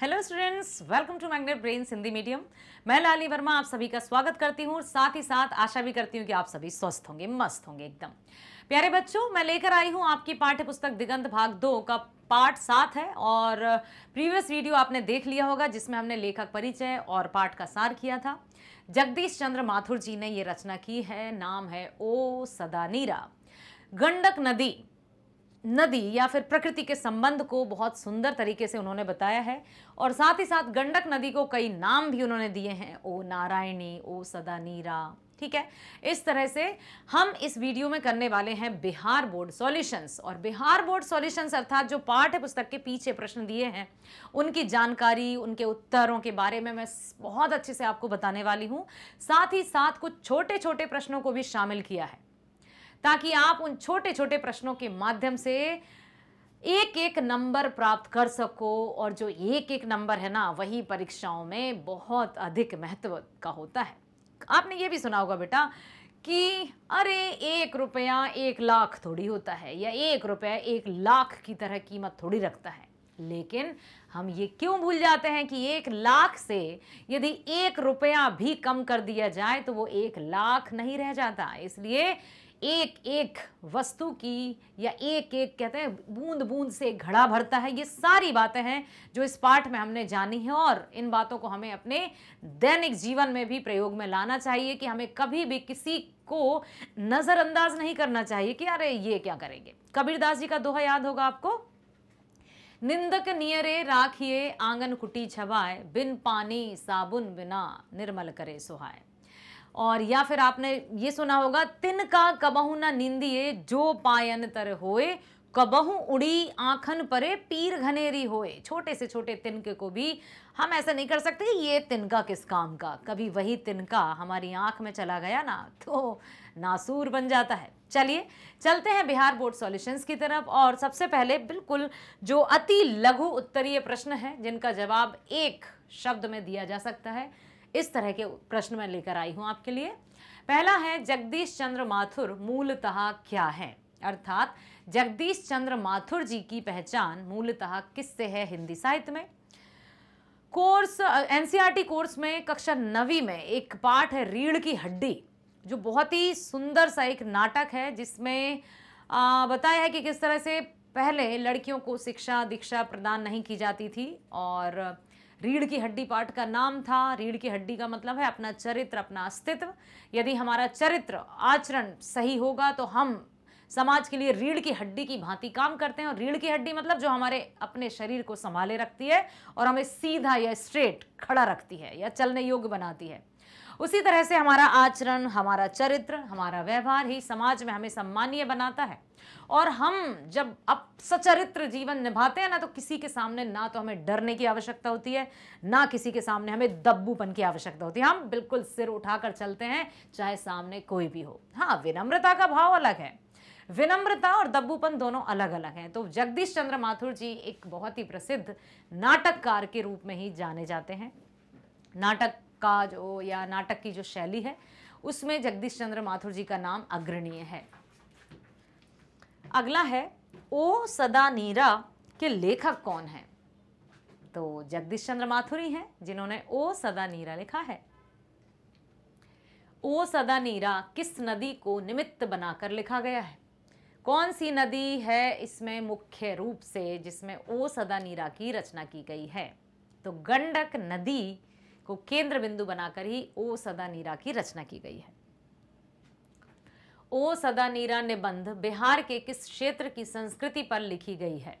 hello students welcome to Magnet Brain Hindi medium मैं लाली वर्मा आप सभी का स्वागत करती हूँ साथ ही साथ आशा भी करती हूँ कि आप सभी स्वस्थ होंगे मस्त होंगे एकदम प्यारे बच्चों मैं लेकर आई हूँ आपकी पाठ्य पुस्तक दिगंत भाग दो का पार्ट सात है और प्रीवियस वीडियो आपने देख लिया होगा जिसमें हमने लेखक परिचय और पाठ का सार किया था जगदीश चंद्र माथुर जी ने ये रचना की है नाम है ओ सदा नीरा गंडक नदी नदी या फिर प्रकृति के संबंध को बहुत सुंदर तरीके से उन्होंने बताया है और साथ ही साथ गंडक नदी को कई नाम भी उन्होंने दिए हैं ओ नारायणी ओ सदा नीरा ठीक है इस तरह से हम इस वीडियो में करने वाले हैं बिहार बोर्ड सॉल्यूशंस और बिहार बोर्ड सॉल्यूशंस अर्थात जो पाठ्य पुस्तक के पीछे प्रश्न दिए हैं उनकी जानकारी उनके उत्तरों के बारे में मैं बहुत अच्छे से आपको बताने वाली हूँ साथ ही साथ कुछ छोटे छोटे प्रश्नों को भी शामिल किया है ताकि आप उन छोटे छोटे प्रश्नों के माध्यम से एक एक नंबर प्राप्त कर सको और जो एक एक नंबर है ना वही परीक्षाओं में बहुत अधिक महत्व का होता है आपने ये भी सुना होगा बेटा कि अरे एक रुपया एक लाख थोड़ी होता है या एक रुपया एक लाख की तरह कीमत थोड़ी रखता है लेकिन हम ये क्यों भूल जाते हैं कि एक लाख से यदि एक रुपया भी कम कर दिया जाए तो वो एक लाख नहीं रह जाता इसलिए एक एक वस्तु की या एक एक कहते हैं बूंद बूंद से घड़ा भरता है ये सारी बातें हैं जो इस पाठ में हमने जानी है और इन बातों को हमें अपने दैनिक जीवन में भी प्रयोग में लाना चाहिए कि हमें कभी भी किसी को नज़रअंदाज नहीं करना चाहिए कि अरे ये क्या करेंगे कबीरदास जी का दोहा याद होगा आपको निंदक नियरे राखिए आंगन कुटी छबाए बिन पानी साबुन बिना निर्मल करे सुहाए और या फिर आपने ये सुना होगा तिन का कबहू ना निंदिए जो पायन तर होए कबहू उड़ी आखन परे पीर घनेरी होए छोटे से छोटे तिनके को भी हम ऐसा नहीं कर सकते ये तिनका किस काम का कभी वही तिनका हमारी आंख में चला गया ना तो नासूर बन जाता है चलिए चलते हैं बिहार बोर्ड सॉल्यूशंस की तरफ और सबसे पहले बिल्कुल जो अति लघु उत्तरीय प्रश्न है जिनका जवाब एक शब्द में दिया जा सकता है इस तरह के प्रश्न मैं लेकर आई हूँ आपके लिए पहला है जगदीश चंद्र माथुर मूलतः क्या है अर्थात जगदीश चंद्र माथुर जी की पहचान मूलतः किससे है हिंदी साहित्य में कोर्स एनसीईआरटी कोर्स में कक्षा नवी में एक पाठ है रीढ़ की हड्डी जो बहुत ही सुंदर सा एक नाटक है जिसमें आ, बताया है कि किस तरह से पहले लड़कियों को शिक्षा दीक्षा प्रदान नहीं की जाती थी और रीढ़ की हड्डी पाठ का नाम था रीढ़ की हड्डी का मतलब है अपना चरित्र अपना अस्तित्व यदि हमारा चरित्र आचरण सही होगा तो हम समाज के लिए रीढ़ की हड्डी की भांति काम करते हैं और रीढ़ की हड्डी मतलब जो हमारे अपने शरीर को संभाले रखती है और हमें सीधा या स्ट्रेट खड़ा रखती है या चलने योग्य बनाती है उसी तरह से हमारा आचरण हमारा चरित्र हमारा व्यवहार ही समाज में हमें सम्मानीय बनाता है और हम जब अब सचरित्र जीवन निभाते हैं ना तो किसी के सामने ना तो हमें डरने की आवश्यकता होती है ना किसी के सामने हमें दब्बूपन की आवश्यकता होती है हम बिल्कुल सिर उठाकर चलते हैं चाहे सामने कोई भी हो हाँ विनम्रता का भाव अलग है विनम्रता और दब्बूपन दोनों अलग अलग हैं तो जगदीश चंद्र माथुर जी एक बहुत ही प्रसिद्ध नाटककार के रूप में ही जाने जाते हैं नाटक का जो या नाटक की जो शैली है उसमें जगदीश चंद्र माथुर जी का नाम अग्रणीय है अगला है ओ सदा नीरा के लेखक कौन है तो जगदीश चंद्र माथुर ही हैं जिन्होंने ओ सदा नीरा लिखा है ओ सदा नीरा किस नदी को निमित्त बनाकर लिखा गया है कौन सी नदी है इसमें मुख्य रूप से जिसमें ओ सदा नीरा की रचना की गई है तो गंडक नदी को केंद्र बिंदु बनाकर ही ओ सदा नीरा की रचना की गई है ओ सदा नीरा निबंध बिहार के किस क्षेत्र की संस्कृति पर लिखी गई है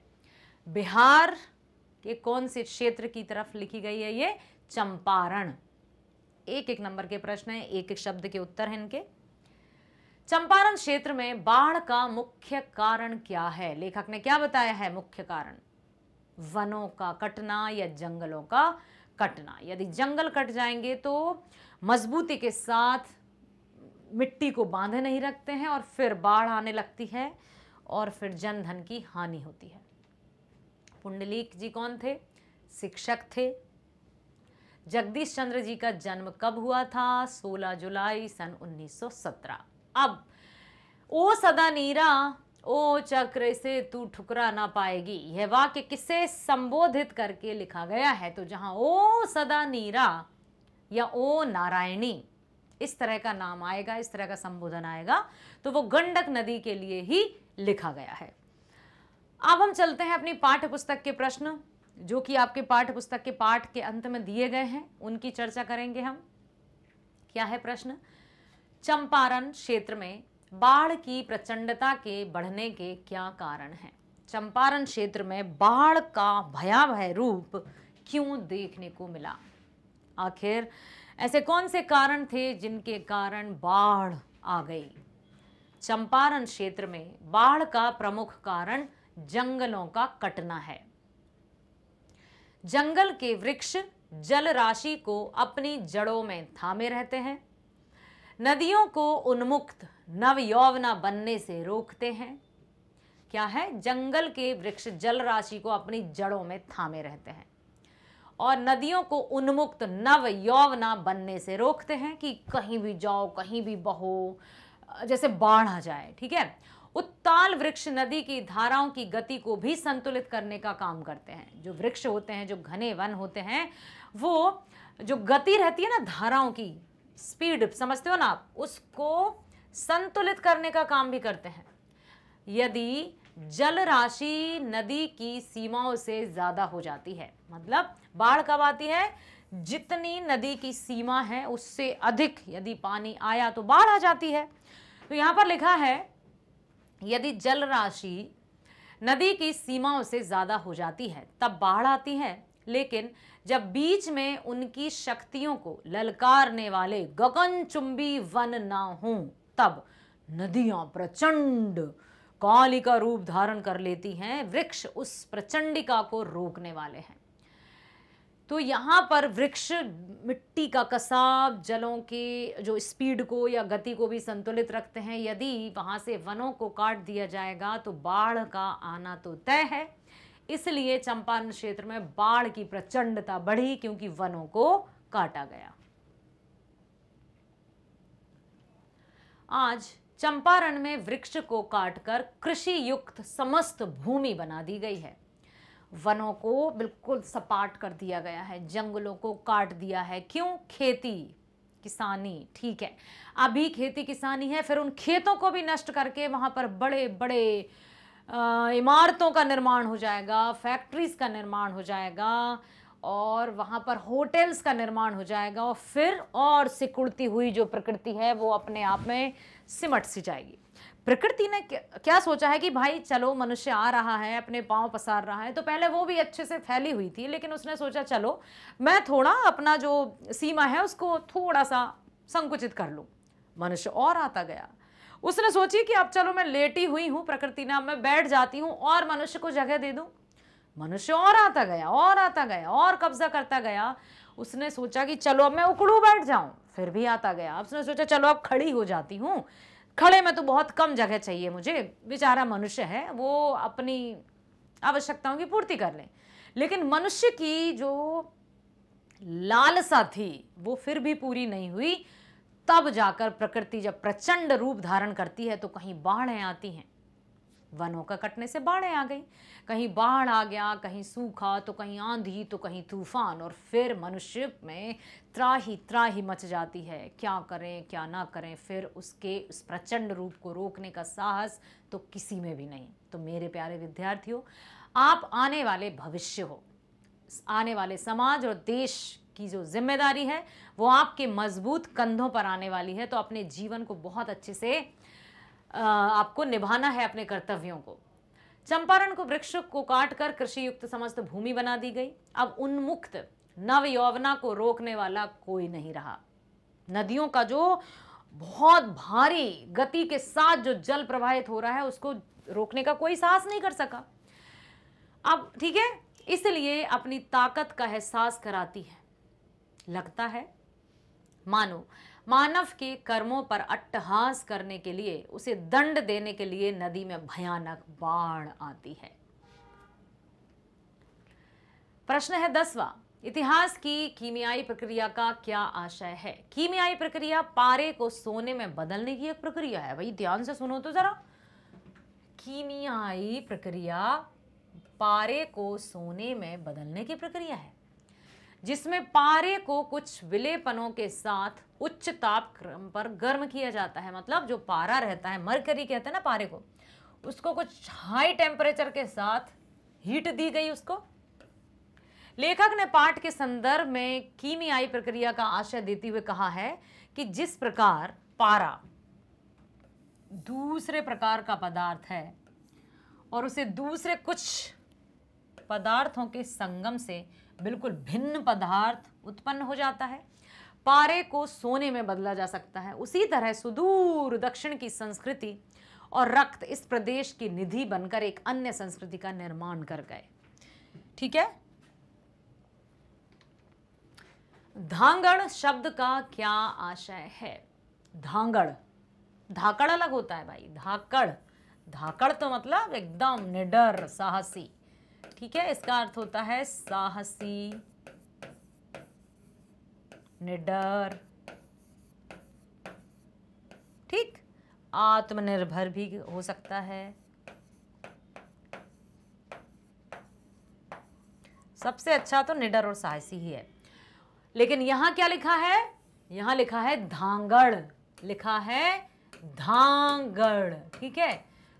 बिहार के कौन से क्षेत्र की तरफ लिखी गई है ये चंपारण एक एक नंबर के प्रश्न है एक एक शब्द के उत्तर हैं इनके चंपारण क्षेत्र में बाढ़ का मुख्य कारण क्या है लेखक ने क्या बताया है मुख्य कारण वनों का कटना या जंगलों का कटना यदि जंगल कट जाएंगे तो मजबूती के साथ मिट्टी को बांधे नहीं रखते हैं और फिर बाढ़ आने लगती है और फिर जनधन की हानि होती है पुंडलीक जी कौन थे शिक्षक थे जगदीश चंद्र जी का जन्म कब हुआ था 16 जुलाई सन 1917 अब ओ सदा नीरा ओ चक्र से तू ठुकरा ना पाएगी यह वाक्य किसे संबोधित करके लिखा गया है तो जहां ओ सदा नीरा या ओ नारायणी इस तरह का नाम आएगा इस तरह का संबोधन आएगा तो वो गंडक नदी के लिए ही लिखा गया है अब हम चलते हैं अपनी पाठ्य पुस्तक के प्रश्न जो कि आपके पाठ्य पुस्तक के पाठ के अंत में दिए गए हैं उनकी चर्चा करेंगे हम क्या है प्रश्न चंपारण क्षेत्र में बाढ़ की प्रचंडता के बढ़ने के क्या कारण हैं चंपारण क्षेत्र में बाढ़ का भयावह रूप क्यों देखने को मिला आखिर ऐसे कौन से कारण थे जिनके कारण बाढ़ आ गई चंपारण क्षेत्र में बाढ़ का प्रमुख कारण जंगलों का कटना है जंगल के वृक्ष जल राशि को अपनी जड़ों में थामे रहते हैं नदियों को उन्मुक्त नव यौवना बनने से रोकते हैं क्या है जंगल के वृक्ष जल राशि को अपनी जड़ों में थामे रहते हैं और नदियों को उन्मुक्त नव यौवना बनने से रोकते हैं कि कहीं भी जाओ कहीं भी बहो जैसे बाढ़ आ जाए ठीक है उत्ताल वृक्ष नदी की धाराओं की गति को भी संतुलित करने का काम करते हैं जो वृक्ष होते हैं जो घने वन होते हैं वो जो गति रहती है ना धाराओं की स्पीड समझते हो ना आप उसको संतुलित करने का काम भी करते हैं यदि जल राशि नदी की सीमाओं से ज़्यादा हो जाती है मतलब बाढ़ कब आती है जितनी नदी की सीमा है उससे अधिक यदि पानी आया तो बाढ़ आ जाती है तो यहां पर लिखा है यदि जल राशि नदी की सीमाओं से ज़्यादा हो जाती है तब बाढ़ आती है लेकिन जब बीच में उनकी शक्तियों को ललकारने वाले गगनचुंबी वन ना हो तब नदियां प्रचंड काली का रूप धारण कर लेती हैं वृक्ष उस प्रचंडिका को रोकने वाले हैं तो यहाँ पर वृक्ष मिट्टी का कसाब जलों के जो स्पीड को या गति को भी संतुलित रखते हैं यदि वहाँ से वनों को काट दिया जाएगा तो बाढ़ का आना तो तय है इसलिए चंपारण क्षेत्र में बाढ़ की प्रचंडता बढ़ी क्योंकि वनों को काटा गया आज चंपारण में वृक्ष को काटकर कृषि युक्त समस्त भूमि बना दी गई है वनों को बिल्कुल सपाट कर दिया गया है जंगलों को काट दिया है क्यों खेती किसानी ठीक है अभी खेती किसानी है फिर उन खेतों को भी नष्ट करके वहां पर बड़े बड़े इमारतों का निर्माण हो जाएगा फैक्ट्रीज़ का निर्माण हो जाएगा और वहाँ पर होटल्स का निर्माण हो जाएगा और फिर और सिकुड़ती हुई जो प्रकृति है वो अपने आप में सिमट सी जाएगी प्रकृति ने क्या सोचा है कि भाई चलो मनुष्य आ रहा है अपने पांव पसार रहा है तो पहले वो भी अच्छे से फैली हुई थी लेकिन उसने सोचा चलो मैं थोड़ा अपना जो सीमा है उसको थोड़ा सा संकुचित कर लूँ मनुष्य और आता गया उसने सोची कि अब चलो मैं लेटी हुई हूँ प्रकृति नाम में बैठ जाती हूँ और मनुष्य को जगह दे दू मनुष्य और आता गया और आता गया और कब्जा करता गया उसने सोचा कि चलो अब मैं उकड़ू बैठ जाऊं फिर भी आता गया उसने सोचा चलो अब खड़ी हो जाती हूँ खड़े में तो बहुत कम जगह चाहिए मुझे बेचारा मनुष्य है वो अपनी आवश्यकताओं की पूर्ति कर लें लेकिन मनुष्य की जो लालसा थी वो फिर भी पूरी नहीं हुई तब जाकर प्रकृति जब प्रचंड रूप धारण करती है तो कहीं बाढ़ें आती हैं वनों का कटने से बाढ़ें आ गई कहीं बाढ़ आ गया कहीं सूखा तो कहीं आंधी तो कहीं तूफान और फिर मनुष्य में त्राही त्राही मच जाती है क्या करें क्या ना करें फिर उसके उस प्रचंड रूप को रोकने का साहस तो किसी में भी नहीं तो मेरे प्यारे विद्यार्थियों आप आने वाले भविष्य हो आने वाले समाज और देश की जो जिम्मेदारी है वो आपके मजबूत कंधों पर आने वाली है तो अपने जीवन को बहुत अच्छे से आपको निभाना है अपने कर्तव्यों को चंपारण को वृक्ष को काट कर कृषि युक्त समस्त भूमि बना दी गई अब उन्मुक्त नव यौवना को रोकने वाला कोई नहीं रहा नदियों का जो बहुत भारी गति के साथ जो जल प्रवाहित हो रहा है उसको रोकने का कोई साहस नहीं कर सका अब ठीक है इसलिए अपनी ताकत का एहसास कराती है लगता है मानो मानव के कर्मों पर अट्टहास करने के लिए उसे दंड देने के लिए नदी में भयानक बाढ़ आती है प्रश्न है दसवा इतिहास की कीमियाई प्रक्रिया का क्या आशय है कीमियाई प्रक्रिया पारे को सोने में बदलने की एक प्रक्रिया है भाई ध्यान से सुनो तो जरा कीमियाई प्रक्रिया पारे को सोने में बदलने की प्रक्रिया है जिसमें पारे को कुछ विलेपनों के साथ उच्च तापक्रम पर गर्म किया जाता है मतलब जो पारा रहता है मरकरी कहते हैं ना पारे को उसको कुछ हाई टेम्परेचर के साथ हीट दी गई उसको लेखक ने पाठ के संदर्भ में कीमियाई प्रक्रिया का आशय देते हुए कहा है कि जिस प्रकार पारा दूसरे प्रकार का पदार्थ है और उसे दूसरे कुछ पदार्थों के संगम से बिल्कुल भिन्न पदार्थ उत्पन्न हो जाता है पारे को सोने में बदला जा सकता है उसी तरह सुदूर दक्षिण की संस्कृति और रक्त इस प्रदेश की निधि बनकर एक अन्य संस्कृति का निर्माण कर गए ठीक है धांगड़ शब्द का क्या आशय है धांगड़ धाकड़ अलग होता है भाई धाकड़ धाकड़ तो मतलब एकदम निडर साहसी ठीक है इसका अर्थ होता है साहसी निडर ठीक आत्मनिर्भर भी हो सकता है सबसे अच्छा तो निडर और साहसी ही है लेकिन यहां क्या लिखा है यहां लिखा है धांगड़ लिखा है धांगड़ ठीक है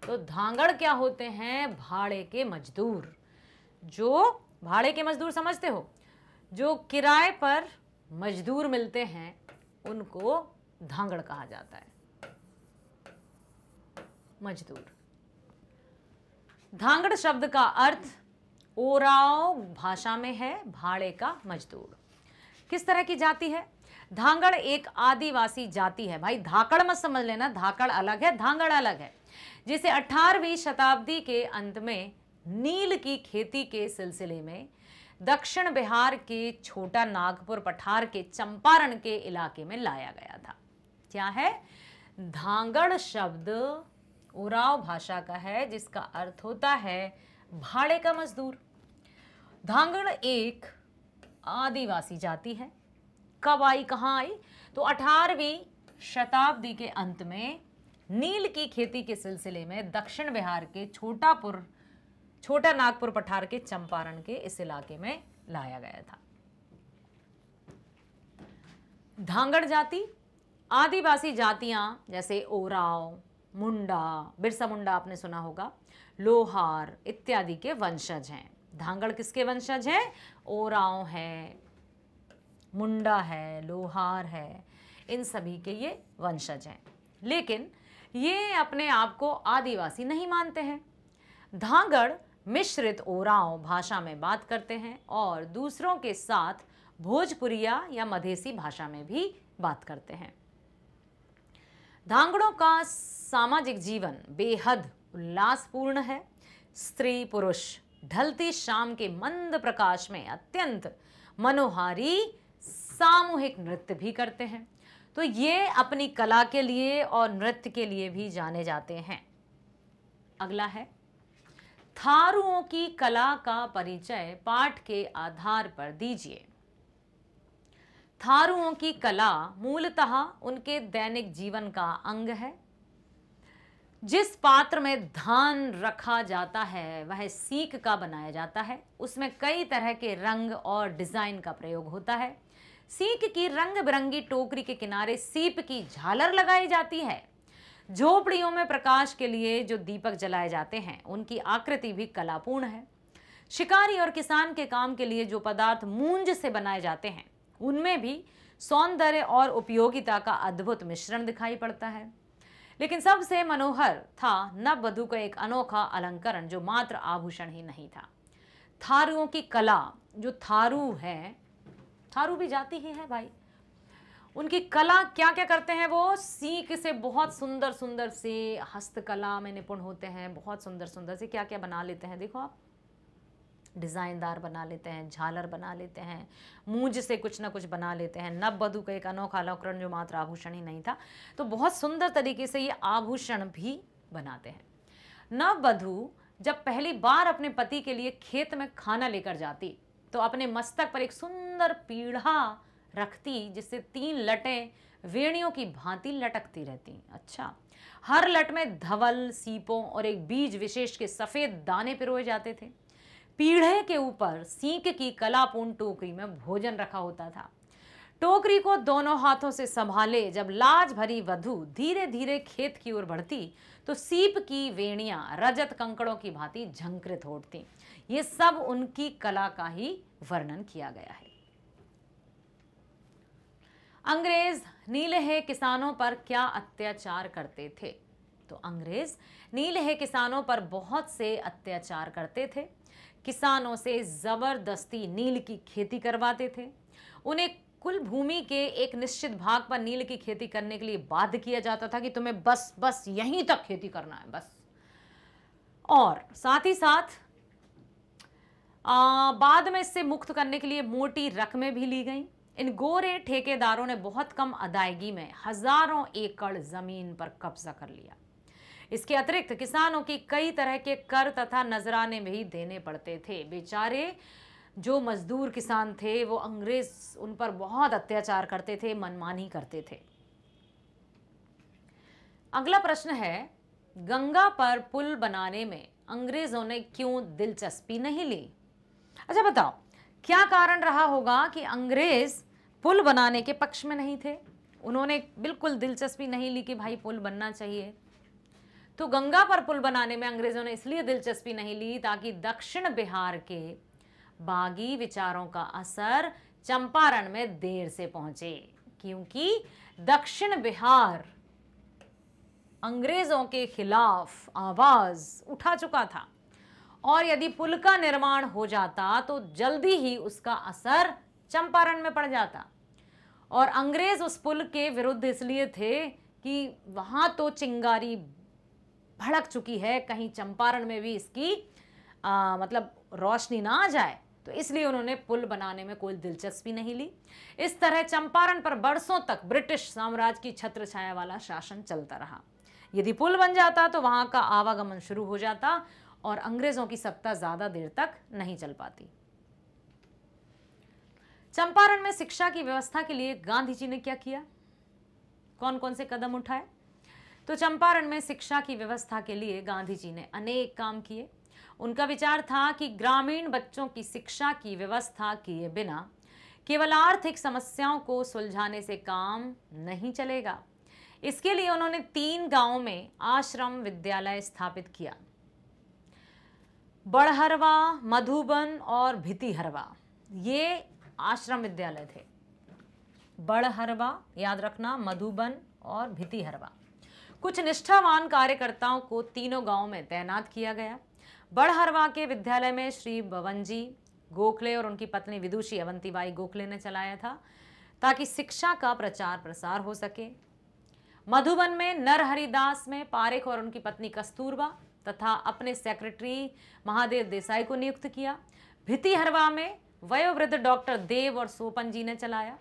तो धांगड़ क्या होते हैं भाड़े के मजदूर जो भाड़े के मजदूर समझते हो जो किराए पर मजदूर मिलते हैं उनको धांगड़ कहा जाता है मजदूर धांगड़ शब्द का अर्थ ओराव भाषा में है भाड़े का मजदूर किस तरह की जाति है धांगड़ एक आदिवासी जाति है भाई धाकड़ मत समझ लेना धाकड़ अलग है धांगड़ अलग है जिसे 18वीं शताब्दी के अंत में नील की खेती के सिलसिले में दक्षिण बिहार के छोटा नागपुर पठार के चंपारण के इलाके में लाया गया था क्या है धांगड़ शब्द उराव भाषा का है जिसका अर्थ होता है भाड़े का मजदूर धांगड़ एक आदिवासी जाति है कब आई कहाँ आई तो अठारहवीं शताब्दी के अंत में नील की खेती के सिलसिले में दक्षिण बिहार के छोटापुर छोटा नागपुर पठार के चंपारण के इस इलाके में लाया गया था धांगड़ जाति आदिवासी जातियां जैसे ओराव मुंडा बिरसा मुंडा आपने सुना होगा लोहार इत्यादि के वंशज हैं धांगड़ किसके वंशज हैं ओराव है मुंडा है लोहार है इन सभी के ये वंशज हैं लेकिन ये अपने आप को आदिवासी नहीं मानते हैं धांगड़ मिश्रित ओराव भाषा में बात करते हैं और दूसरों के साथ भोजपुरिया या मधेसी भाषा में भी बात करते हैं धांगड़ों का सामाजिक जीवन बेहद उल्लासपूर्ण है स्त्री पुरुष ढलती शाम के मंद प्रकाश में अत्यंत मनोहारी सामूहिक नृत्य भी करते हैं तो ये अपनी कला के लिए और नृत्य के लिए भी जाने जाते हैं अगला है थारुओं की कला का परिचय पाठ के आधार पर दीजिए थारुओं की कला मूलतः उनके दैनिक जीवन का अंग है जिस पात्र में धान रखा जाता है वह सीख का बनाया जाता है उसमें कई तरह के रंग और डिज़ाइन का प्रयोग होता है सीख की रंग बिरंगी टोकरी के किनारे सीप की झालर लगाई जाती है झोपड़ियों में प्रकाश के लिए जो दीपक जलाए जाते हैं उनकी आकृति भी कलापूर्ण है शिकारी और किसान के काम के लिए जो पदार्थ मूंज से बनाए जाते हैं उनमें भी सौंदर्य और उपयोगिता का अद्भुत मिश्रण दिखाई पड़ता है लेकिन सबसे मनोहर था नववधु का एक अनोखा अलंकरण जो मात्र आभूषण ही नहीं था थारुओं की कला जो थारू है थारू भी जाती ही है भाई उनकी कला क्या क्या करते हैं वो सीख से बहुत सुंदर सुंदर से हस्तकला में निपुण होते हैं बहुत सुंदर सुंदर से क्या क्या बना लेते हैं देखो आप डिज़ाइनदार बना लेते हैं झालर बना लेते हैं मूज से कुछ ना कुछ बना लेते हैं नब बधु का एक अनोखा अलोकरण जो मात्र आभूषण ही नहीं था तो बहुत सुंदर तरीके से ये आभूषण भी बनाते हैं नव बधु जब पहली बार अपने पति के लिए खेत में खाना लेकर जाती तो अपने मस्तक पर एक सुंदर पीढ़ा रखती जिससे तीन लटें वेणियों की भांति लटकती रहती अच्छा हर लट में धवल सीपों और एक बीज विशेष के सफ़ेद दाने पिरोए जाते थे पीढ़े के ऊपर सीख की कलापूर्ण टोकरी में भोजन रखा होता था टोकरी को दोनों हाथों से संभाले जब लाज भरी वधु धीरे धीरे खेत की ओर बढ़ती तो सीप की वेणियां रजत कंकड़ों की भांति झंकृत होती ये सब उनकी कला का ही वर्णन किया गया है अंग्रेज नीलहे किसानों पर क्या अत्याचार करते थे तो अंग्रेज नीलहे किसानों पर बहुत से अत्याचार करते थे किसानों से ज़बरदस्ती नील की खेती करवाते थे उन्हें कुल भूमि के एक निश्चित भाग पर नील की खेती करने के लिए बाध्य किया जाता था कि तुम्हें बस बस यहीं तक खेती करना है बस और साथ ही साथ आ, बाद में इससे मुक्त करने के लिए मोटी रकमें भी ली गईं इन गोरे ठेकेदारों ने बहुत कम अदायगी में हजारों एकड़ जमीन पर कब्जा कर लिया इसके अतिरिक्त किसानों की कई तरह के कर तथा नजराने भी देने पड़ते थे बेचारे जो मजदूर किसान थे वो अंग्रेज उन पर बहुत अत्याचार करते थे मनमानी करते थे अगला प्रश्न है गंगा पर पुल बनाने में अंग्रेजों ने क्यों दिलचस्पी नहीं ली अच्छा बताओ क्या कारण रहा होगा कि अंग्रेज पुल बनाने के पक्ष में नहीं थे उन्होंने बिल्कुल दिलचस्पी नहीं ली कि भाई पुल बनना चाहिए तो गंगा पर पुल बनाने में अंग्रेज़ों ने इसलिए दिलचस्पी नहीं ली ताकि दक्षिण बिहार के बागी विचारों का असर चंपारण में देर से पहुंचे क्योंकि दक्षिण बिहार अंग्रेज़ों के खिलाफ आवाज़ उठा चुका था और यदि पुल का निर्माण हो जाता तो जल्दी ही उसका असर चंपारण में पड़ जाता और अंग्रेज़ उस पुल के विरुद्ध इसलिए थे कि वहां तो चिंगारी भड़क चुकी है कहीं चंपारण में भी इसकी आ, मतलब रोशनी ना आ जाए तो इसलिए उन्होंने पुल बनाने में कोई दिलचस्पी नहीं ली इस तरह चंपारण पर बरसों तक ब्रिटिश साम्राज्य की छत्र छाया वाला शासन चलता रहा यदि पुल बन जाता तो वहाँ का आवागमन शुरू हो जाता और अंग्रेज़ों की सत्ता ज़्यादा देर तक नहीं चल पाती चंपारण में शिक्षा की व्यवस्था के लिए गांधी जी ने क्या किया कौन कौन से कदम उठाए तो चंपारण में शिक्षा की व्यवस्था के लिए गांधी जी ने अनेक काम किए उनका विचार था कि ग्रामीण बच्चों की शिक्षा की व्यवस्था किए बिना केवल आर्थिक समस्याओं को सुलझाने से काम नहीं चलेगा इसके लिए उन्होंने तीन गांवों में आश्रम विद्यालय स्थापित किया बड़हरवा मधुबन और भितिहरवा ये आश्रम विद्यालय थे बड़हरवा याद रखना मधुबन और भितिहरवा कुछ निष्ठावान कार्यकर्ताओं को तीनों गांवों में तैनात किया गया बड़हरवा के विद्यालय में श्री बवनजी गोखले और उनकी पत्नी विदुषी अवंतीबाई गोखले ने चलाया था ताकि शिक्षा का प्रचार प्रसार हो सके मधुबन में नरहरिदास में पारेख और उनकी पत्नी कस्तूरबा तथा अपने सेक्रेटरी महादेव देसाई को नियुक्त किया भितिहरवा में वयोवृद्ध डॉक्टर देव और सोपन जी ने चलाया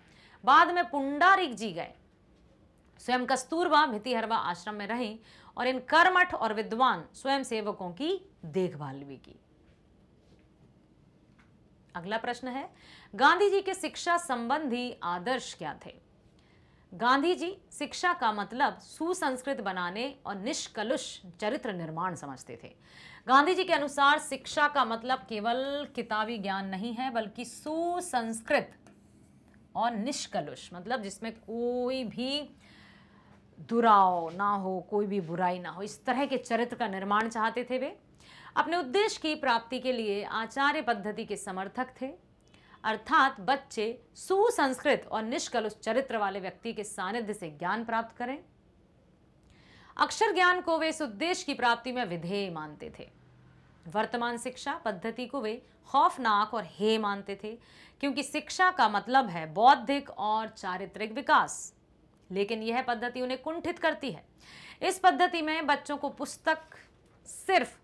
बाद में पुंडारिक जी गए स्वयं कस्तूरबा भितिहरवा आश्रम में रहे और इन कर्मठ और विद्वान स्वयं सेवकों की देखभाल भी की अगला प्रश्न है गांधी जी के शिक्षा संबंधी आदर्श क्या थे गांधी जी शिक्षा का मतलब सुसंस्कृत बनाने और निष्कलुष चरित्र निर्माण समझते थे गांधी जी के अनुसार शिक्षा का मतलब केवल किताबी ज्ञान नहीं है बल्कि सुसंस्कृत और निष्कलुष मतलब जिसमें कोई भी दुराव ना हो कोई भी बुराई ना हो इस तरह के चरित्र का निर्माण चाहते थे वे अपने उद्देश्य की प्राप्ति के लिए आचार्य पद्धति के समर्थक थे अर्थात बच्चे सुसंस्कृत और निष्कलुष चरित्र वाले व्यक्ति के सानिध्य से ज्ञान प्राप्त करें अक्षर ज्ञान को वे इस उद्देश्य की प्राप्ति में विधेय मानते थे वर्तमान शिक्षा पद्धति को वे खौफनाक और हे मानते थे क्योंकि शिक्षा का मतलब है बौद्धिक और चारित्रिक विकास लेकिन यह पद्धति उन्हें कुंठित करती है इस पद्धति में बच्चों को पुस्तक सिर्फ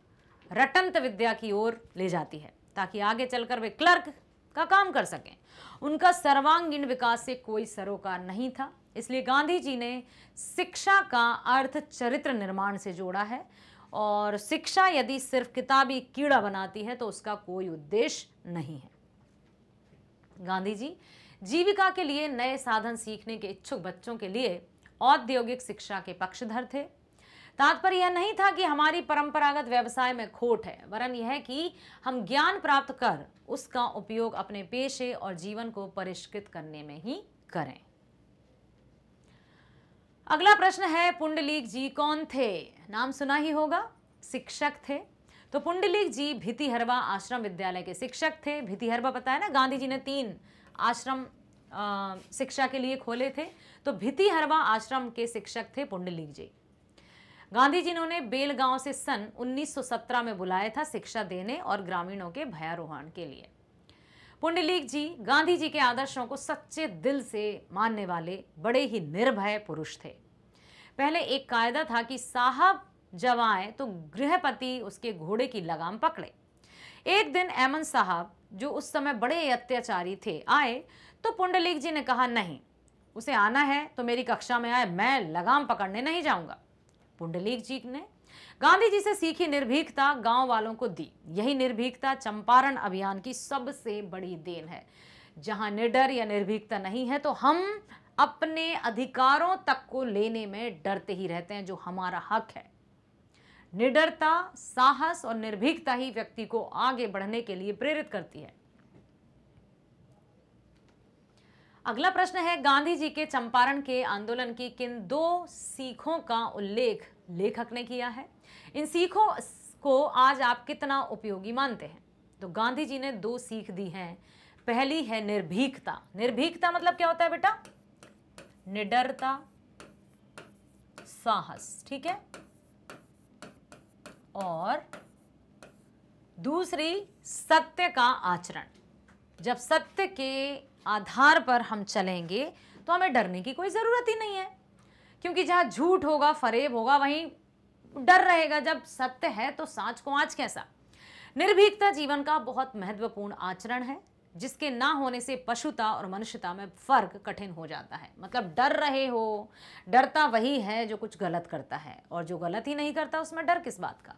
रटंत विद्या की ओर ले जाती है ताकि आगे चलकर वे क्लर्क का काम कर सकें उनका सर्वांगीण विकास से कोई सरोकार नहीं था इसलिए गांधी जी ने शिक्षा का अर्थ चरित्र निर्माण से जोड़ा है और शिक्षा यदि सिर्फ किताबी कीड़ा बनाती है तो उसका कोई उद्देश्य नहीं है गांधी जी जीविका के लिए नए साधन सीखने के इच्छुक बच्चों के लिए औद्योगिक शिक्षा के पक्षधर थे तात्पर्य यह नहीं था कि हमारी परंपरागत व्यवसाय में खोट है वरन यह कि हम ज्ञान प्राप्त कर उसका उपयोग अपने पेशे और जीवन को परिष्कृत करने में ही करें अगला प्रश्न है पुंडलीक जी कौन थे नाम सुना ही होगा शिक्षक थे तो पुंडलीक जी भितिहरवा आश्रम विद्यालय के शिक्षक थे भितिहरवा पता है ना गांधी जी ने तीन आश्रम शिक्षा के लिए खोले थे तो भितिहरवा आश्रम के शिक्षक थे पुंडलीक जी गांधी जी ने बेलगांव से सन 1917 में बुलाया था शिक्षा देने और ग्रामीणों के भयारोहण के लिए पुंडलीक जी गांधी जी के आदर्शों को सच्चे दिल से मानने वाले बड़े ही निर्भय पुरुष थे पहले एक कायदा था कि साहब जब आए तो गृहपति उसके घोड़े की लगाम पकड़े एक दिन एमन साहब जो उस समय बड़े अत्याचारी थे आए तो पुंडलीक जी ने कहा नहीं उसे आना है तो मेरी कक्षा में आए मैं लगाम पकड़ने नहीं जाऊंगा पुंडलीक जी ने गांधी जी से सीखी निर्भीकता गांव वालों को दी यही निर्भीकता चंपारण अभियान की सबसे बड़ी देन है जहां निडर या निर्भीकता नहीं है तो हम अपने अधिकारों तक को लेने में डरते ही रहते हैं जो हमारा हक है निडरता साहस और निर्भीकता ही व्यक्ति को आगे बढ़ने के लिए प्रेरित करती है अगला प्रश्न है गांधी जी के चंपारण के आंदोलन की किन दो सीखों का उल्लेख लेखक ने किया है इन सीखों को आज आप कितना उपयोगी मानते हैं तो गांधी जी ने दो सीख दी हैं पहली है निर्भीकता निर्भीकता मतलब क्या होता है बेटा निडरता साहस ठीक है और दूसरी सत्य का आचरण जब सत्य के आधार पर हम चलेंगे तो हमें डरने की कोई ज़रूरत ही नहीं है क्योंकि जहां झूठ होगा फरेब होगा वहीं डर रहेगा जब सत्य है तो सांच को आज कैसा निर्भीकता जीवन का बहुत महत्वपूर्ण आचरण है जिसके ना होने से पशुता और मनुष्यता में फर्क कठिन हो जाता है मतलब डर रहे हो डरता वही है जो कुछ गलत करता है और जो गलत ही नहीं करता उसमें डर किस बात का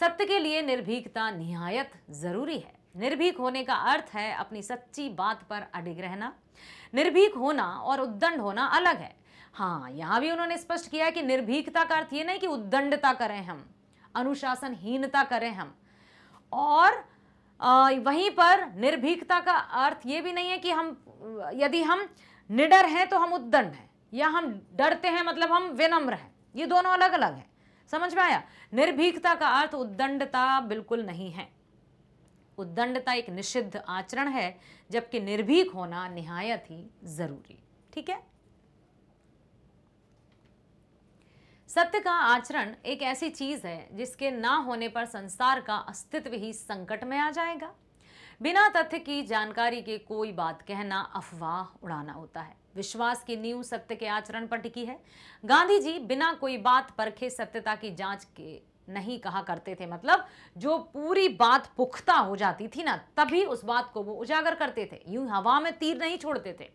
सत्य के लिए निर्भीकता निहायत ज़रूरी है निर्भीक होने का अर्थ है अपनी सच्ची बात पर अडिग रहना निर्भीक होना और उद्दंड होना अलग है हाँ यहाँ भी उन्होंने स्पष्ट किया कि निर्भीकता का अर्थ ये नहीं कि उद्दंडता करें हम अनुशासनहीनता करें हम और आ, वहीं पर निर्भीकता का अर्थ ये भी नहीं है कि हम यदि हम निडर हैं तो हम उद्दंड हैं या हम डरते हैं मतलब हम विनम्र हैं ये दोनों अलग अलग हैं समझ में आया निर्भीकता का अर्थ उद्दंडता बिल्कुल नहीं है उद्दंडता एक निषिद्ध आचरण है जबकि निर्भीक होना निहायत ही ज़रूरी ठीक है सत्य का आचरण एक ऐसी चीज है जिसके ना होने पर संसार का अस्तित्व ही संकट में आ जाएगा बिना तथ्य की जानकारी के कोई बात कहना अफवाह उड़ाना होता है विश्वास की नींव सत्य के आचरण पर टिकी है गांधी जी बिना कोई बात परखे सत्यता की जांच के नहीं कहा करते थे मतलब जो पूरी बात पुख्ता हो जाती थी ना तभी उस बात को वो उजागर करते थे यूं हवा में तीर नहीं छोड़ते थे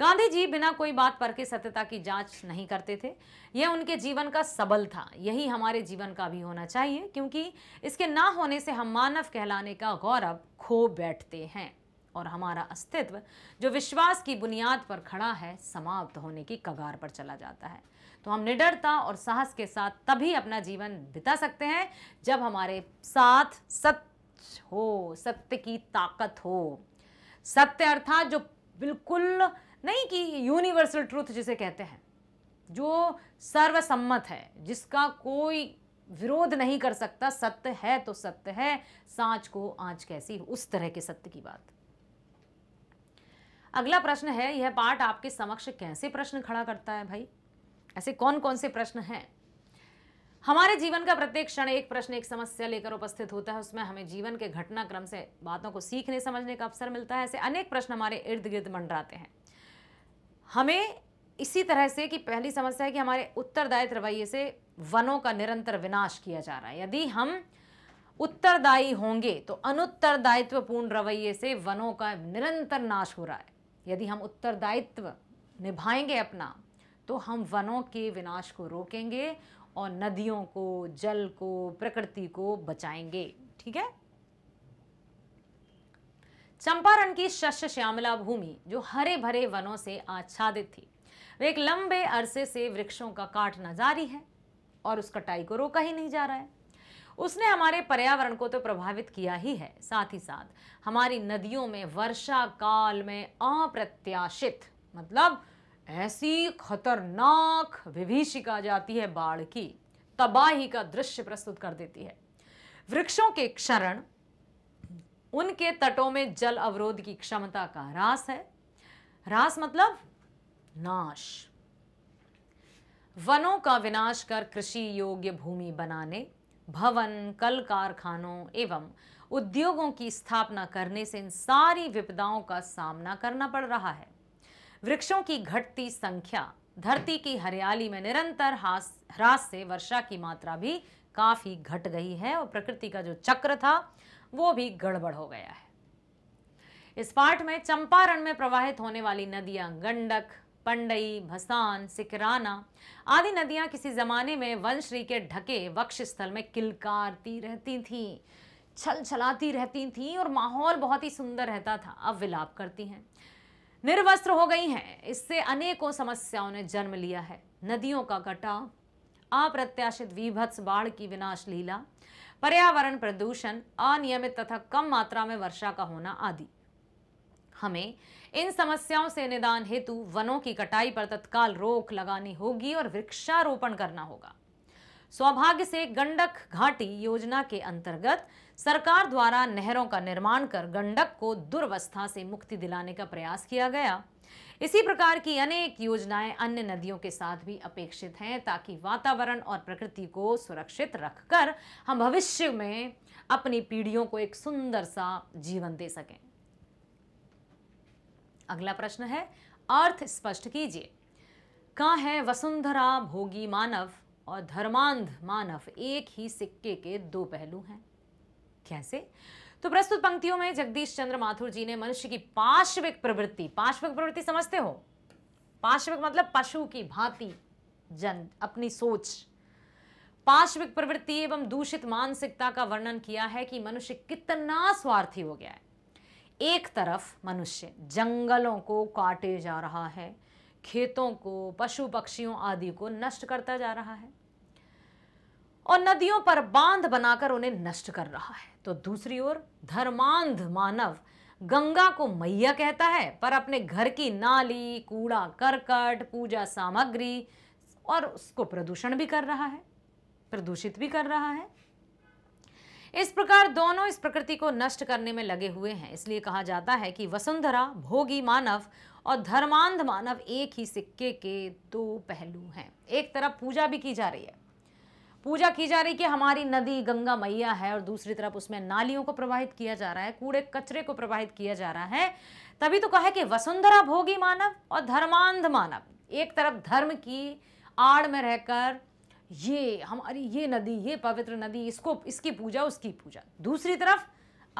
गांधी जी बिना कोई बात पर के सत्यता की जांच नहीं करते थे यह उनके जीवन का सबल था यही हमारे जीवन का भी होना चाहिए क्योंकि इसके ना होने से हम मानव कहलाने का गौरव खो बैठते हैं और हमारा अस्तित्व जो विश्वास की बुनियाद पर खड़ा है समाप्त होने की कगार पर चला जाता है तो हम निडरता और साहस के साथ तभी अपना जीवन बिता सकते हैं जब हमारे साथ सच हो सत्य की ताकत हो सत्य अर्थात जो बिल्कुल नहीं कि यूनिवर्सल ट्रूथ जिसे कहते हैं जो सर्वसम्मत है जिसका कोई विरोध नहीं कर सकता सत्य है तो सत्य है सांच को आंच कैसी उस तरह के सत्य की बात अगला प्रश्न है यह पाठ आपके समक्ष कैसे प्रश्न खड़ा करता है भाई ऐसे कौन कौन से प्रश्न हैं हमारे जीवन का प्रत्येक क्षण एक प्रश्न एक समस्या लेकर उपस्थित होता है उसमें हमें जीवन के घटनाक्रम से बातों को सीखने समझने का अवसर मिलता है ऐसे अनेक प्रश्न हमारे इर्द गिर्द मंडराते हैं हमें इसी तरह से कि पहली समस्या है कि हमारे उत्तरदायित्व रवैये से वनों का निरंतर विनाश किया जा रहा है यदि हम उत्तरदायी होंगे तो अनुत्तरदायित्वपूर्ण रवैये से वनों का निरंतर नाश हो रहा है यदि हम उत्तरदायित्व निभाएंगे अपना तो हम वनों के विनाश को रोकेंगे और नदियों को जल को प्रकृति को बचाएंगे ठीक है चंपारण की शस्य श्यामला भूमि जो हरे भरे वनों से आच्छादित थी वे एक लंबे अरसे से वृक्षों का काटना जारी है और उस कटाई को रोका ही नहीं जा रहा है उसने हमारे पर्यावरण को तो प्रभावित किया ही है साथ ही साथ हमारी नदियों में वर्षा काल में अप्रत्याशित मतलब ऐसी खतरनाक विभीषिका जाती है बाढ़ की तबाही का दृश्य प्रस्तुत कर देती है वृक्षों के क्षरण उनके तटों में जल अवरोध की क्षमता का ह्रास है ह्रास मतलब नाश वनों का विनाश कर कृषि योग्य भूमि बनाने भवन कल कारखानों एवं उद्योगों की स्थापना करने से इन सारी विपदाओं का सामना करना पड़ रहा है वृक्षों की घटती संख्या धरती की हरियाली में निरंतर ह्रास से वर्षा की मात्रा भी काफ़ी घट गई है और प्रकृति का जो चक्र था वो भी गड़बड़ हो गया है इस पाठ में चंपारण में प्रवाहित होने वाली नदियां गंडक पंडई भसान सिकराना आदि नदियां किसी जमाने में वंश्री के ढके वक्ष स्थल में किलकारती रहती थीं छल छलाती रहती थीं और माहौल बहुत ही सुंदर रहता था अब विलाप करती हैं निर्वस्त्र हो गई हैं इससे अनेकों समस्याओं ने जन्म लिया है नदियों का कटाव अप्रत्याशित विभत्स बाढ़ की विनाश लीला पर्यावरण प्रदूषण अनियमित तथा कम मात्रा में वर्षा का होना आदि हमें इन समस्याओं से निदान हेतु वनों की कटाई पर तत्काल रोक लगानी होगी और वृक्षारोपण करना होगा सौभाग्य से गंडक घाटी योजना के अंतर्गत सरकार द्वारा नहरों का निर्माण कर गंडक को दुर्वस्था से मुक्ति दिलाने का प्रयास किया गया इसी प्रकार की अनेक योजनाएं अन्य नदियों के साथ भी अपेक्षित हैं ताकि वातावरण और प्रकृति को सुरक्षित रखकर हम भविष्य में अपनी पीढ़ियों को एक सुंदर सा जीवन दे सकें अगला प्रश्न है अर्थ स्पष्ट कीजिए कहा है वसुंधरा भोगी मानव और धर्मांध मानव एक ही सिक्के के दो पहलू हैं कैसे तो प्रस्तुत पंक्तियों में जगदीश चंद्र माथुर जी ने मनुष्य की पार्श्विक प्रवृत्ति पार्श्विक प्रवृत्ति समझते हो पार्श्विक मतलब पशु की भांति जन अपनी सोच पार्श्विक प्रवृत्ति एवं दूषित मानसिकता का वर्णन किया है कि मनुष्य कितना स्वार्थी हो गया है एक तरफ मनुष्य जंगलों को काटे जा रहा है खेतों को पशु पक्षियों आदि को नष्ट करता जा रहा है और नदियों पर बांध बनाकर उन्हें नष्ट कर रहा है तो दूसरी ओर धर्मांध मानव गंगा को मैया कहता है पर अपने घर की नाली कूड़ा करकट पूजा सामग्री और उसको प्रदूषण भी कर रहा है प्रदूषित भी कर रहा है इस प्रकार दोनों इस प्रकृति को नष्ट करने में लगे हुए हैं इसलिए कहा जाता है कि वसुंधरा भोगी मानव और धर्मांध मानव एक ही सिक्के के दो पहलू हैं एक तरफ पूजा भी की जा रही है पूजा की जा रही कि हमारी नदी गंगा मैया है और दूसरी तरफ उसमें नालियों को प्रवाहित किया जा रहा है कूड़े कचरे को प्रवाहित किया जा रहा है तभी तो कहा कि वसुंधरा भोगी मानव और धर्मांध मानव एक तरफ धर्म की आड़ में रहकर ये हमारी ये नदी ये पवित्र नदी इसको इसकी पूजा उसकी पूजा दूसरी तरफ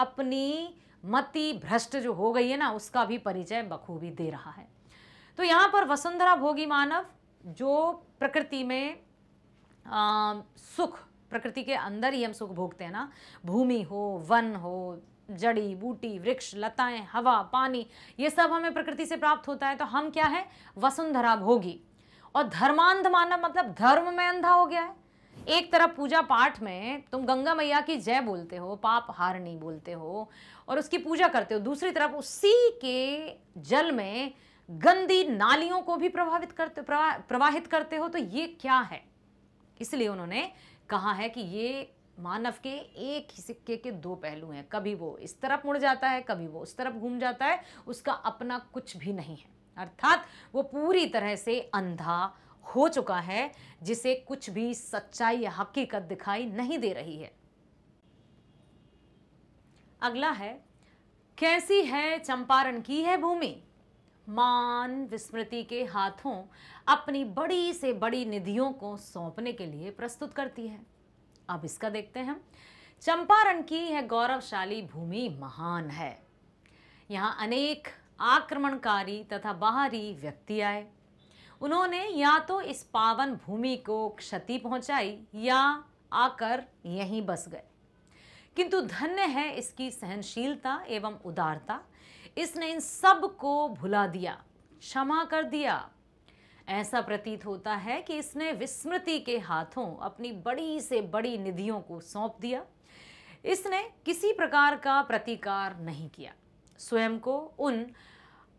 अपनी मति भ्रष्ट जो हो गई है ना उसका भी परिचय बखूबी दे रहा है तो यहाँ पर वसुंधरा भोगी मानव जो प्रकृति में सुख प्रकृति के अंदर ही हम सुख भोगते हैं ना भूमि हो वन हो जड़ी बूटी वृक्ष लताएं हवा पानी ये सब हमें प्रकृति से प्राप्त होता है तो हम क्या है वसुंधरा भोगी और धर्मांध मानव मतलब धर्म में अंधा हो गया है एक तरफ पूजा पाठ में तुम गंगा मैया की जय बोलते हो पाप नहीं बोलते हो और उसकी पूजा करते हो दूसरी तरफ उसी के जल में गंदी नालियों को भी प्रभावित करते प्रवा, प्रवाहित करते हो तो ये क्या है इसलिए उन्होंने कहा है कि ये मानव के एक ही सिक्के के दो पहलू हैं कभी वो इस तरफ मुड़ जाता है कभी वो उस तरफ घूम जाता है उसका अपना कुछ भी नहीं है अर्थात वो पूरी तरह से अंधा हो चुका है जिसे कुछ भी सच्चाई या हकीकत दिखाई नहीं दे रही है अगला है कैसी है चंपारण की है भूमि मान विस्मृति के हाथों अपनी बड़ी से बड़ी निधियों को सौंपने के लिए प्रस्तुत करती है अब इसका देखते हैं चंपारण की यह गौरवशाली भूमि महान है यहाँ अनेक आक्रमणकारी तथा बाहरी व्यक्ति आए उन्होंने या तो इस पावन भूमि को क्षति पहुंचाई या आकर यहीं बस गए किंतु धन्य है इसकी सहनशीलता एवं उदारता इसने इन सब को भुला दिया क्षमा कर दिया ऐसा प्रतीत होता है कि इसने विस्मृति के हाथों अपनी बड़ी से बड़ी निधियों को सौंप दिया इसने किसी प्रकार का प्रतिकार नहीं किया स्वयं को उन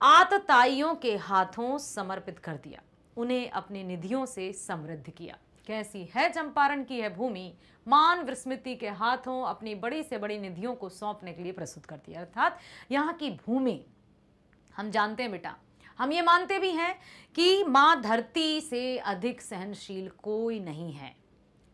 आतताइयों के हाथों समर्पित कर दिया उन्हें अपनी निधियों से समृद्ध किया कैसी है चंपारण की है भूमि मान विस्मृति के हाथों अपनी बड़ी से बड़ी निधियों को सौंपने के लिए प्रस्तुत करती है अर्थात यहाँ की भूमि हम जानते हैं बेटा हम ये मानते भी हैं कि माँ धरती से अधिक सहनशील कोई नहीं है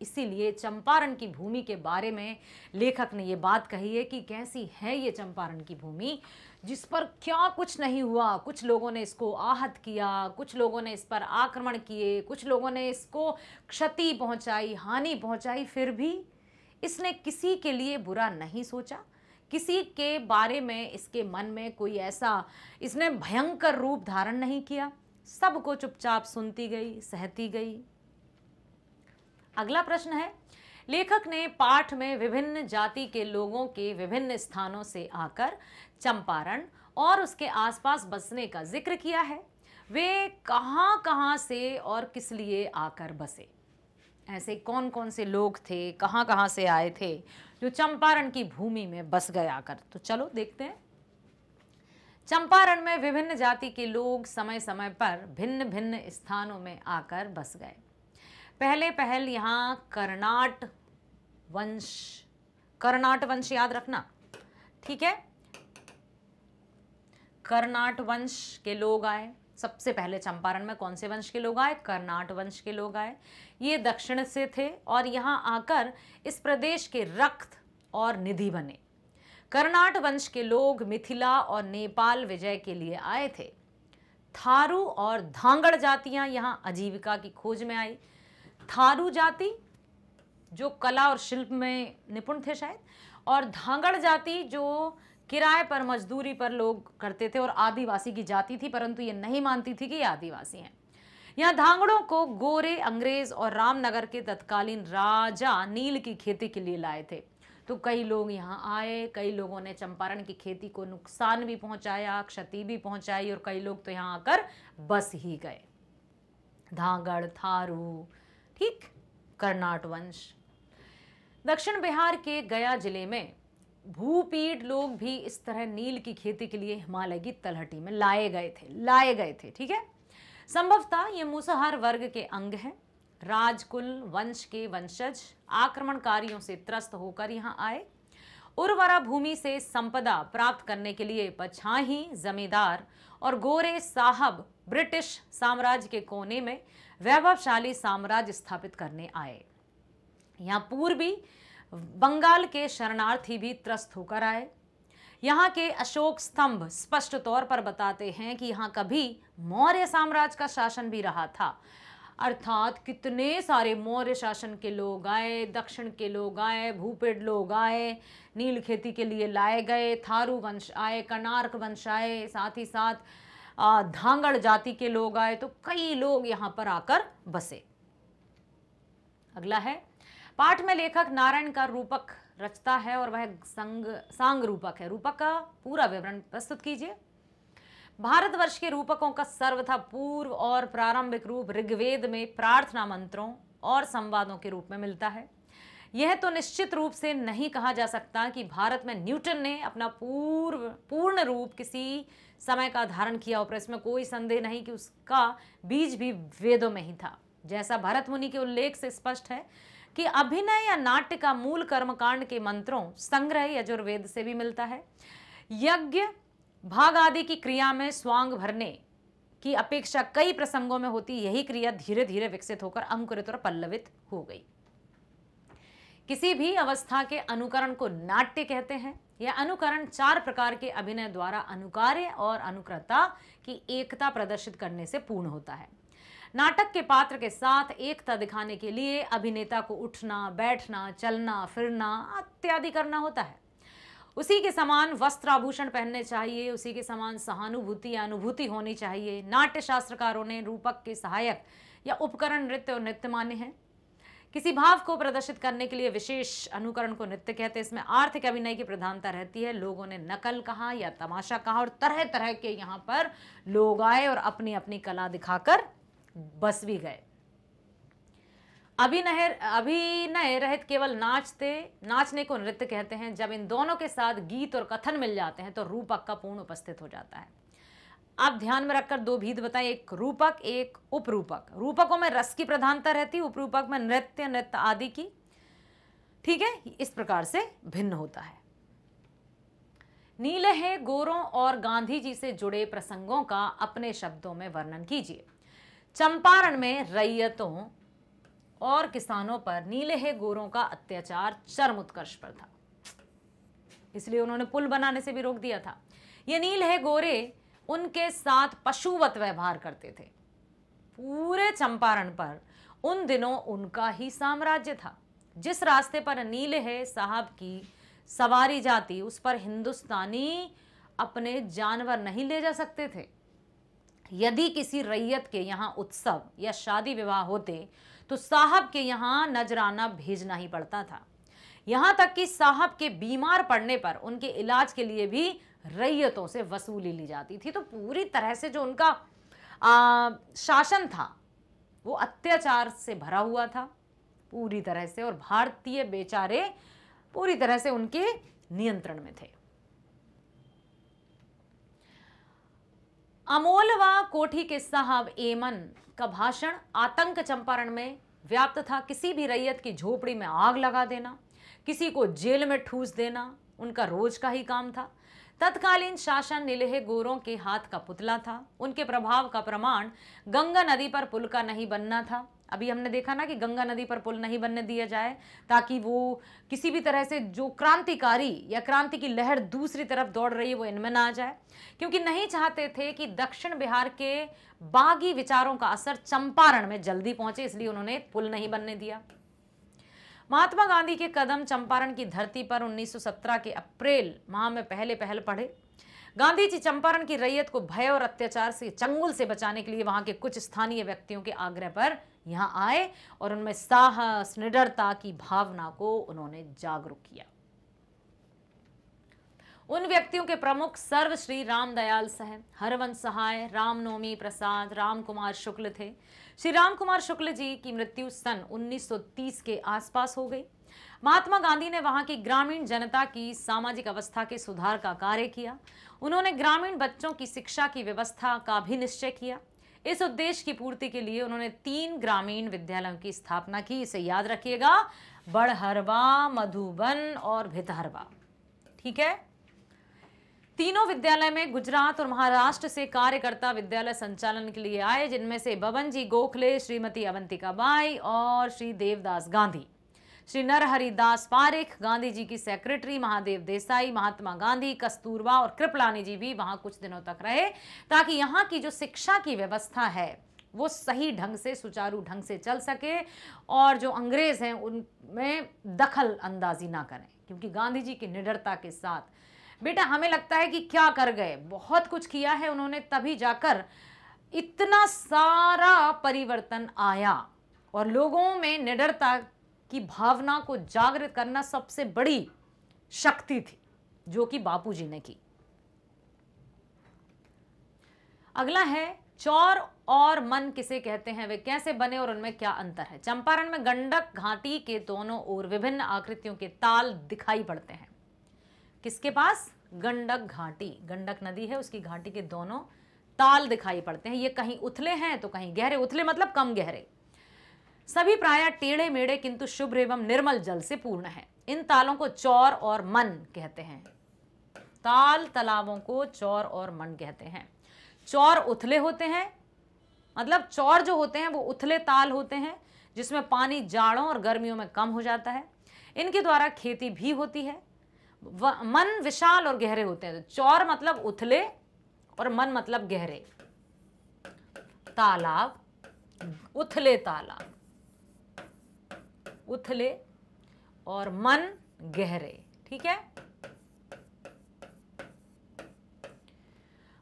इसीलिए चंपारण की भूमि के बारे में लेखक ने ये बात कही है कि कैसी है ये चंपारण की भूमि जिस पर क्या कुछ नहीं हुआ कुछ लोगों ने इसको आहत किया कुछ लोगों ने इस पर आक्रमण किए कुछ लोगों ने इसको क्षति पहुंचाई हानि पहुंचाई फिर भी इसने किसी के लिए बुरा नहीं सोचा किसी के बारे में इसके मन में कोई ऐसा इसने भयंकर रूप धारण नहीं किया सबको चुपचाप सुनती गई सहती गई अगला प्रश्न है लेखक ने पाठ में विभिन्न जाति के लोगों के विभिन्न स्थानों से आकर चंपारण और उसके आसपास बसने का जिक्र किया है वे कहाँ कहाँ से और किस लिए आकर बसे ऐसे कौन कौन से लोग थे कहाँ कहाँ से आए थे जो चंपारण की भूमि में बस गए आकर तो चलो देखते हैं चंपारण में विभिन्न जाति के लोग समय समय पर भिन्न भिन्न स्थानों में आकर बस गए पहले पहल यहाँ कर्नाट वंश कर्नाट वंश याद रखना ठीक है कर्नाट वंश के लोग आए सबसे पहले चंपारण में कौन से वंश के लोग आए कर्नाट वंश के लोग आए ये दक्षिण से थे और यहाँ आकर इस प्रदेश के रक्त और निधि बने कर्नाट वंश के लोग मिथिला और नेपाल विजय के लिए आए थे थारू और धांगड़ जातियां यहाँ आजीविका की खोज में आई थारू जाति जो कला और शिल्प में निपुण थे शायद और धांगड़ जाति जो किराए पर मजदूरी पर लोग करते थे और आदिवासी की जाति थी परंतु ये नहीं मानती थी कि ये आदिवासी हैं यहाँ धांगड़ों को गोरे अंग्रेज और रामनगर के तत्कालीन राजा नील की खेती के लिए लाए थे तो कई लोग यहाँ आए कई लोगों ने चंपारण की खेती को नुकसान भी पहुँचाया क्षति भी पहुँचाई और कई लोग तो यहाँ आकर बस ही गए धांगड़ थारू ठीक कर्नाट वंश दक्षिण बिहार के गया जिले में भूपीठ लोग भी इस तरह नील की खेती के लिए हिमालय की तलहटी में लाए गए थे लाए गए थे ठीक है संभवतः ये मूसहार वर्ग के अंग हैं राजकुल वंश के वंशज आक्रमणकारियों से त्रस्त होकर यहाँ आए उर्वरा भूमि से संपदा प्राप्त करने के लिए पछाही जमींदार और गोरे साहब ब्रिटिश साम्राज्य के कोने में वैभवशाली साम्राज्य स्थापित करने आए यहाँ पूर्वी बंगाल के शरणार्थी भी त्रस्त होकर आए यहाँ के अशोक स्तंभ स्पष्ट तौर पर बताते हैं कि यहाँ कभी मौर्य साम्राज्य का शासन भी रहा था अर्थात कितने सारे मौर्य शासन के लोग आए दक्षिण के लोग आए भूपेड लोग आए नील खेती के लिए लाए गए थारू वंश आए कनार्क वंश आए साथ ही साथ धांगड़ जाति के लोग आए तो कई लोग यहाँ पर आकर बसे अगला है पाठ में लेखक नारायण का रूपक रचता है और वह संग सांग रूपक है रूपक का पूरा विवरण प्रस्तुत कीजिए भारतवर्ष के रूपकों का सर्वथा पूर्व और प्रारंभिक रूप ऋग्वेद में प्रार्थना मंत्रों और संवादों के रूप में मिलता है यह तो निश्चित रूप से नहीं कहा जा सकता कि भारत में न्यूटन ने अपना पूर्व पूर्ण रूप किसी समय का धारण किया और इसमें कोई संदेह नहीं कि उसका बीज भी वेदों में ही था जैसा भरत मुनि के उल्लेख से स्पष्ट है कि अभिनय या नाट्य का मूल कर्मकांड के मंत्रों संग्रह यजुर्वेद से भी मिलता है यज्ञ भाग आदि की क्रिया में स्वांग भरने की अपेक्षा कई प्रसंगों में होती यही क्रिया धीरे धीरे विकसित होकर अंकुरित और पल्लवित हो गई किसी भी अवस्था के अनुकरण को नाट्य कहते हैं यह अनुकरण चार प्रकार के अभिनय द्वारा अनुकार्य और अनुकृता की एकता प्रदर्शित करने से पूर्ण होता है नाटक के पात्र के साथ एकता दिखाने के लिए अभिनेता को उठना बैठना चलना फिरना इत्यादि करना होता है उसी के समान वस्त्र आभूषण पहनने चाहिए उसी के समान सहानुभूति या अनुभूति होनी चाहिए नाट्य शास्त्रकारों ने रूपक के सहायक या उपकरण नृत्य और नृत्य माने हैं किसी भाव को प्रदर्शित करने के लिए विशेष अनुकरण को नृत्य कहते हैं इसमें आर्थिक अभिनय की प्रधानता रहती है लोगों ने नकल कहा या तमाशा कहा और तरह तरह के यहाँ पर लोग आए और अपनी अपनी कला दिखाकर बस भी गए अभिनय अभिनय रहित केवल नाचते नाचने को नृत्य कहते हैं जब इन दोनों के साथ गीत और कथन मिल जाते हैं तो रूपक का पूर्ण उपस्थित हो जाता है आप ध्यान में रखकर दो भीत बताएं एक रूपक एक उपरूपक रूपकों में रस की प्रधानता रहती उपरूपक में नृत्य नृत्य आदि की ठीक है इस प्रकार से भिन्न होता है है गोरों और गांधी जी से जुड़े प्रसंगों का अपने शब्दों में वर्णन कीजिए चंपारण में रैयतों और किसानों पर नीले है गोरों का अत्याचार चरम उत्कर्ष पर था इसलिए उन्होंने पुल बनाने से भी रोक दिया था ये नील है गोरे उनके साथ पशुवत व्यवहार करते थे पूरे चंपारण पर उन दिनों उनका ही साम्राज्य था जिस रास्ते पर नील है साहब की सवारी जाती उस पर हिंदुस्तानी अपने जानवर नहीं ले जा सकते थे यदि किसी रैयत के यहाँ उत्सव या शादी विवाह होते तो साहब के यहाँ नजराना भेजना ही पड़ता था यहाँ तक कि साहब के बीमार पड़ने पर उनके इलाज के लिए भी रैयतों से वसूली ली जाती थी तो पूरी तरह से जो उनका आ, शासन था वो अत्याचार से भरा हुआ था पूरी तरह से और भारतीय बेचारे पूरी तरह से उनके नियंत्रण में थे अमोल व कोठी के साहब एमन का भाषण आतंक चंपारण में व्याप्त था किसी भी रैयत की झोपड़ी में आग लगा देना किसी को जेल में ठूस देना उनका रोज का ही काम था तत्कालीन शासन निलेह गोरों के हाथ का पुतला था उनके प्रभाव का प्रमाण गंगा नदी पर पुल का नहीं बनना था अभी हमने देखा ना कि गंगा नदी पर पुल नहीं बनने दिया जाए ताकि वो किसी भी तरह से जो क्रांतिकारी या क्रांति की लहर दूसरी तरफ दौड़ रही है वो इनमें ना आ जाए क्योंकि नहीं चाहते थे कि दक्षिण बिहार के बागी विचारों का असर चंपारण में जल्दी पहुंचे इसलिए उन्होंने पुल नहीं बनने दिया महात्मा गांधी के कदम चंपारण की धरती पर 1917 के अप्रैल माह में पहले पहल पढ़े गांधी जी चंपारण की रैयत को भय और अत्याचार से चंगुल से बचाने के लिए वहां के कुछ स्थानीय व्यक्तियों के आग्रह पर यहाँ आए और उनमें साहस निडरता की भावना को उन्होंने जागरूक किया उन व्यक्तियों के प्रमुख सर्व श्री रामदयाल सह हरवंत सहाय रामनवमी प्रसाद राम कुमार शुक्ल थे श्री राम कुमार शुक्ल जी की मृत्यु सन 1930 के आसपास हो गई महात्मा गांधी ने वहां की ग्रामीण जनता की सामाजिक अवस्था के सुधार का कार्य किया उन्होंने ग्रामीण बच्चों की शिक्षा की व्यवस्था का भी निश्चय किया इस उद्देश्य की पूर्ति के लिए उन्होंने तीन ग्रामीण विद्यालयों की स्थापना की इसे याद रखिएगा बड़हरवा मधुबन और भितहरवा ठीक है तीनों विद्यालय में गुजरात और महाराष्ट्र से कार्यकर्ता विद्यालय संचालन के लिए आए जिनमें से बबन जी गोखले श्रीमती अवंतिका बाई और श्री देवदास गांधी श्री नरहरिदास पारेख गांधी जी की सेक्रेटरी महादेव देसाई महात्मा गांधी कस्तूरबा और कृपलानी जी भी वहाँ कुछ दिनों तक रहे ताकि यहाँ की जो शिक्षा की व्यवस्था है वो सही ढंग से सुचारू ढंग से चल सके और जो अंग्रेज़ हैं उनमें दखल अंदाजी ना करें क्योंकि गांधी जी की निडरता के साथ बेटा हमें लगता है कि क्या कर गए बहुत कुछ किया है उन्होंने तभी जाकर इतना सारा परिवर्तन आया और लोगों में निडरता की भावना को जागृत करना सबसे बड़ी शक्ति थी जो कि बापू जी ने की अगला है चौर और मन किसे कहते हैं वे कैसे बने और उनमें क्या अंतर है चंपारण में गंडक घाटी के दोनों ओर विभिन्न आकृतियों के ताल दिखाई पड़ते हैं किसके पास गंडक घाटी गंडक नदी है उसकी घाटी के दोनों ताल दिखाई पड़ते हैं ये कहीं उथले हैं तो कहीं गहरे उथले मतलब कम गहरे सभी प्राय टेढ़े मेढ़े किंतु शुभ्र एवं निर्मल जल से पूर्ण है इन तालों को चौर और मन कहते हैं ताल तालाबों को चौर और मन कहते हैं चौर उथले होते हैं मतलब चौर जो होते हैं वो उथले ताल होते हैं जिसमें पानी जाड़ों और गर्मियों में कम हो जाता है इनके द्वारा खेती भी होती है मन विशाल और गहरे होते हैं तो चौर मतलब उथले और मन मतलब गहरे तालाब उथले तालाब उथले और मन गहरे ठीक है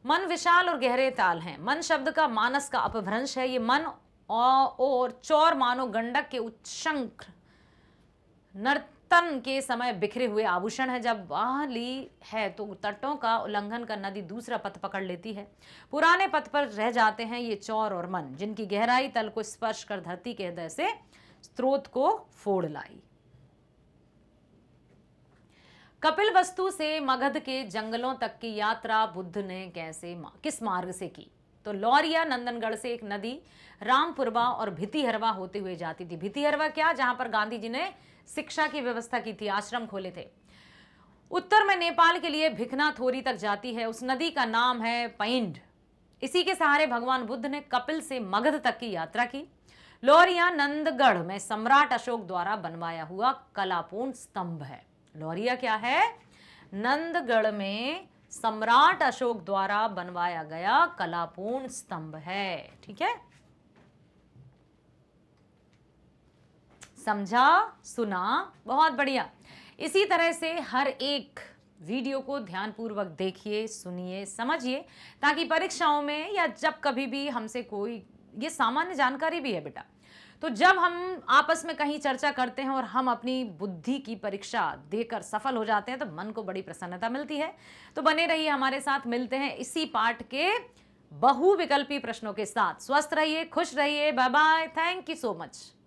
मन विशाल और गहरे ताल हैं मन शब्द का मानस का अपभ्रंश है ये मन और चौर मानो गंडक के उच्छंक नर्तन के समय बिखरे हुए आभूषण है जब वाह ली है तो तटों का उल्लंघन कर नदी दूसरा पथ पकड़ लेती है पुराने पथ पर रह जाते हैं ये चौर और मन जिनकी गहराई तल को स्पर्श कर धरती के हृदय से स्रोत को फोड़ लाई कपिल वस्तु से मगध के जंगलों तक की यात्रा बुद्ध ने कैसे किस मार्ग से की तो लौरिया नंदनगढ़ से एक नदी रामपुरवा और भितिहरवा होते हुए जाती थी भितिहरवा क्या जहां पर गांधी जी ने शिक्षा की व्यवस्था की थी आश्रम खोले थे उत्तर में नेपाल के लिए भिखना थोरी तक जाती है उस नदी का नाम है पैंड इसी के सहारे भगवान बुद्ध ने कपिल से मगध तक की यात्रा की लौरिया नंदगढ़ में सम्राट अशोक द्वारा बनवाया हुआ कलापूर्ण स्तंभ है लौरिया क्या है नंदगढ़ में सम्राट अशोक द्वारा बनवाया गया कलापूर्ण स्तंभ है ठीक है समझा सुना बहुत बढ़िया इसी तरह से हर एक वीडियो को ध्यानपूर्वक देखिए सुनिए समझिए ताकि परीक्षाओं में या जब कभी भी हमसे कोई ये सामान्य जानकारी भी है बेटा तो जब हम आपस में कहीं चर्चा करते हैं और हम अपनी बुद्धि की परीक्षा देकर सफल हो जाते हैं तो मन को बड़ी प्रसन्नता मिलती है तो बने रहिए हमारे साथ मिलते हैं इसी पाठ के बहुविकल्पी प्रश्नों के साथ स्वस्थ रहिए खुश रहिए bye bye thank you so much